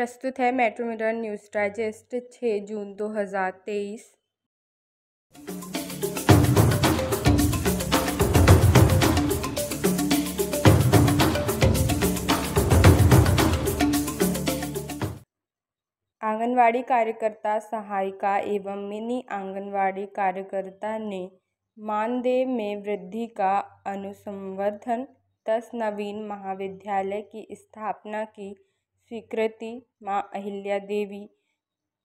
प्रस्तुत है metro mirror news digest 6 जून 2023 आंगनवाड़ी कार्यकर्ता सहायिका एवं मिनी आंगनवाड़ी कार्यकर्ता ने मानदेय में वृद्धि का अनुसंवर्धन दस नवीन महाविद्यालय की स्थापना की स्वीकृति माँ अहिल्या देवी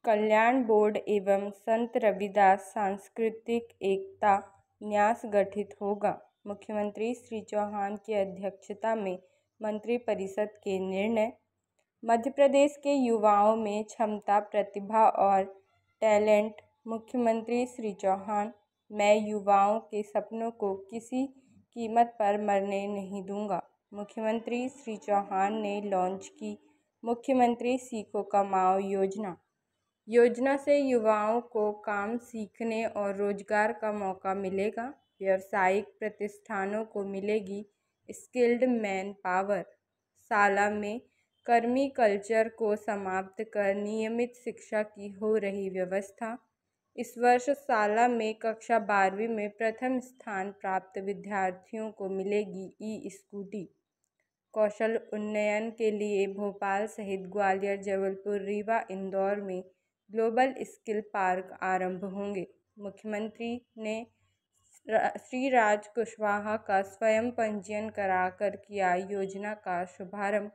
कल्याण बोर्ड एवं संत रविदास सांस्कृतिक एकता न्यास गठित होगा मुख्यमंत्री श्री चौहान की अध्यक्षता में मंत्रिपरिषद के निर्णय मध्य प्रदेश के युवाओं में क्षमता प्रतिभा और टैलेंट मुख्यमंत्री श्री चौहान मैं युवाओं के सपनों को किसी कीमत पर मरने नहीं दूंगा मुख्यमंत्री श्री चौहान ने लॉन्च की मुख्यमंत्री सीखो कमाओ योजना योजना से युवाओं को काम सीखने और रोजगार का मौका मिलेगा व्यवसायिक प्रतिष्ठानों को मिलेगी स्किल्ड मैन पावर साला में कर्मी कल्चर को समाप्त कर नियमित शिक्षा की हो रही व्यवस्था इस वर्ष साला में कक्षा बारहवीं में प्रथम स्थान प्राप्त विद्यार्थियों को मिलेगी ई स्कूटी कौशल उन्नयन के लिए भोपाल सहित ग्वालियर जबलपुर रीवा इंदौर में ग्लोबल स्किल पार्क आरंभ होंगे मुख्यमंत्री ने श्री राज कुशवाहा का स्वयं पंजीयन कराकर किया योजना का शुभारंभ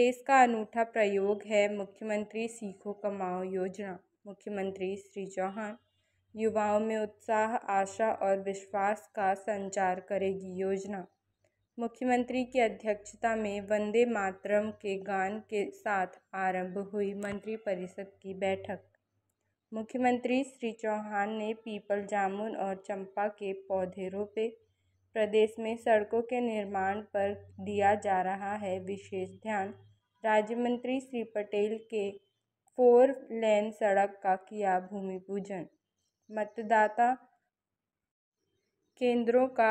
देश का अनूठा प्रयोग है मुख्यमंत्री सीखो कमाओ योजना मुख्यमंत्री श्री चौहान युवाओं में उत्साह आशा और विश्वास का संचार करेगी योजना मुख्यमंत्री की अध्यक्षता में वंदे मातरम के गान के साथ आरंभ हुई मंत्रिपरिषद की बैठक मुख्यमंत्री श्री चौहान ने पीपल जामुन और चंपा के पौधे रोपे प्रदेश में सड़कों के निर्माण पर दिया जा रहा है विशेष ध्यान राज्य मंत्री श्री पटेल के फोर लेन सड़क का किया भूमि पूजन मतदाता केंद्रों का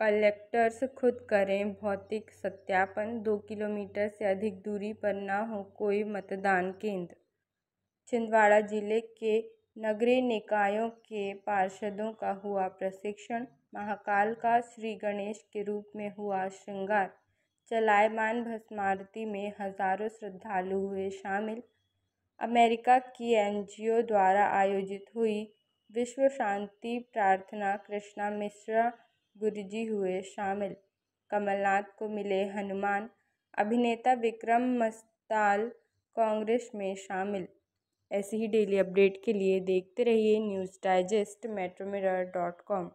कलेक्टर्स खुद करें भौतिक सत्यापन दो किलोमीटर से अधिक दूरी पर न हो कोई मतदान केंद्र छिंदवाड़ा जिले के नगरीय निकायों के पार्षदों का हुआ प्रशिक्षण महाकाल का श्री गणेश के रूप में हुआ श्रृंगार चलायमान भस्मारती में हजारों श्रद्धालु हुए शामिल अमेरिका की एनजीओ द्वारा आयोजित हुई विश्व शांति प्रार्थना कृष्णा मिश्रा गुरुजी हुए शामिल कमलनाथ को मिले हनुमान अभिनेता विक्रम मस्ताल कांग्रेस में शामिल ऐसी ही डेली अपडेट के लिए देखते रहिए news digest metro dot com